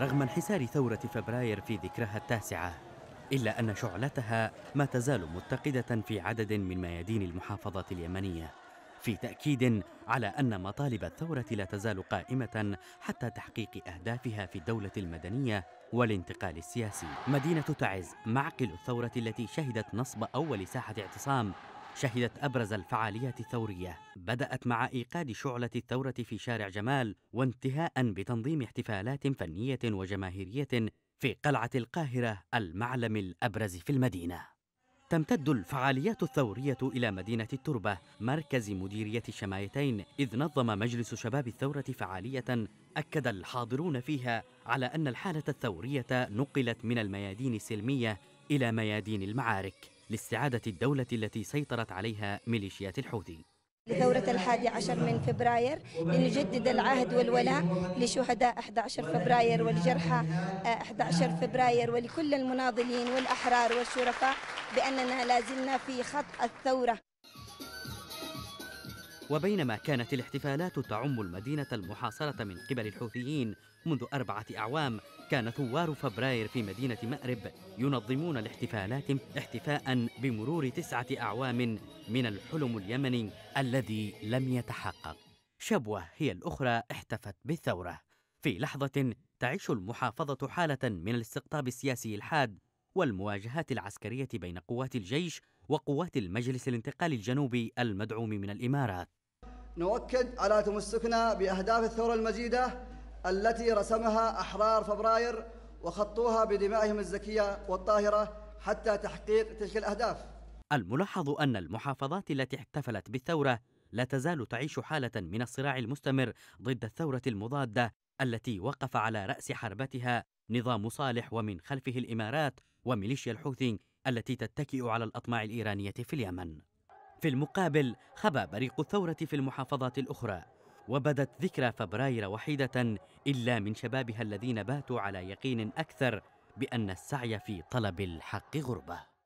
رغم انحسار ثورة فبراير في ذكرها التاسعة إلا أن شعلتها ما تزال متقدة في عدد من ميادين المحافظة اليمنية في تأكيد على أن مطالب الثورة لا تزال قائمة حتى تحقيق أهدافها في الدولة المدنية والانتقال السياسي مدينة تعز معقل الثورة التي شهدت نصب أول ساحة اعتصام شهدت أبرز الفعاليات الثورية بدأت مع إيقاد شعلة الثورة في شارع جمال وانتهاء بتنظيم احتفالات فنية وجماهيرية في قلعة القاهرة المعلم الأبرز في المدينة تمتد الفعاليات الثورية إلى مدينة التربة مركز مديرية الشمايتين إذ نظم مجلس شباب الثورة فعالية أكد الحاضرون فيها على أن الحالة الثورية نقلت من الميادين السلمية إلى ميادين المعارك لاستعادة الدولة التي سيطرت عليها ميليشيات الحوثي لثورة الحادي عشر من فبراير لنجدد العهد والولاء لشهداء 11 فبراير والجرحى 11 فبراير ولكل المناضلين والأحرار والشرفاء بأننا لازلنا في خط الثورة وبينما كانت الاحتفالات تعم المدينة المحاصرة من قبل الحوثيين منذ أربعة أعوام كان ثوار فبراير في مدينة مأرب ينظمون الاحتفالات احتفاء بمرور تسعة أعوام من الحلم اليمني الذي لم يتحقق شبوة هي الأخرى احتفت بالثورة في لحظة تعيش المحافظة حالة من الاستقطاب السياسي الحاد والمواجهات العسكرية بين قوات الجيش وقوات المجلس الانتقالي الجنوبي المدعوم من الإمارات نؤكد على تمسكنا بأهداف الثورة المجيدة التي رسمها أحرار فبراير وخطوها بدمائهم الزكية والطاهرة حتى تحقيق تلك الأهداف الملاحظ أن المحافظات التي احتفلت بالثورة لا تزال تعيش حالة من الصراع المستمر ضد الثورة المضادة التي وقف على رأس حربتها نظام صالح ومن خلفه الإمارات وميليشيا الحوثي التي تتكئ على الأطماع الإيرانية في اليمن في المقابل خبا بريق الثورة في المحافظات الأخرى وبدت ذكرى فبراير وحيدة إلا من شبابها الذين باتوا على يقين أكثر بأن السعي في طلب الحق غربه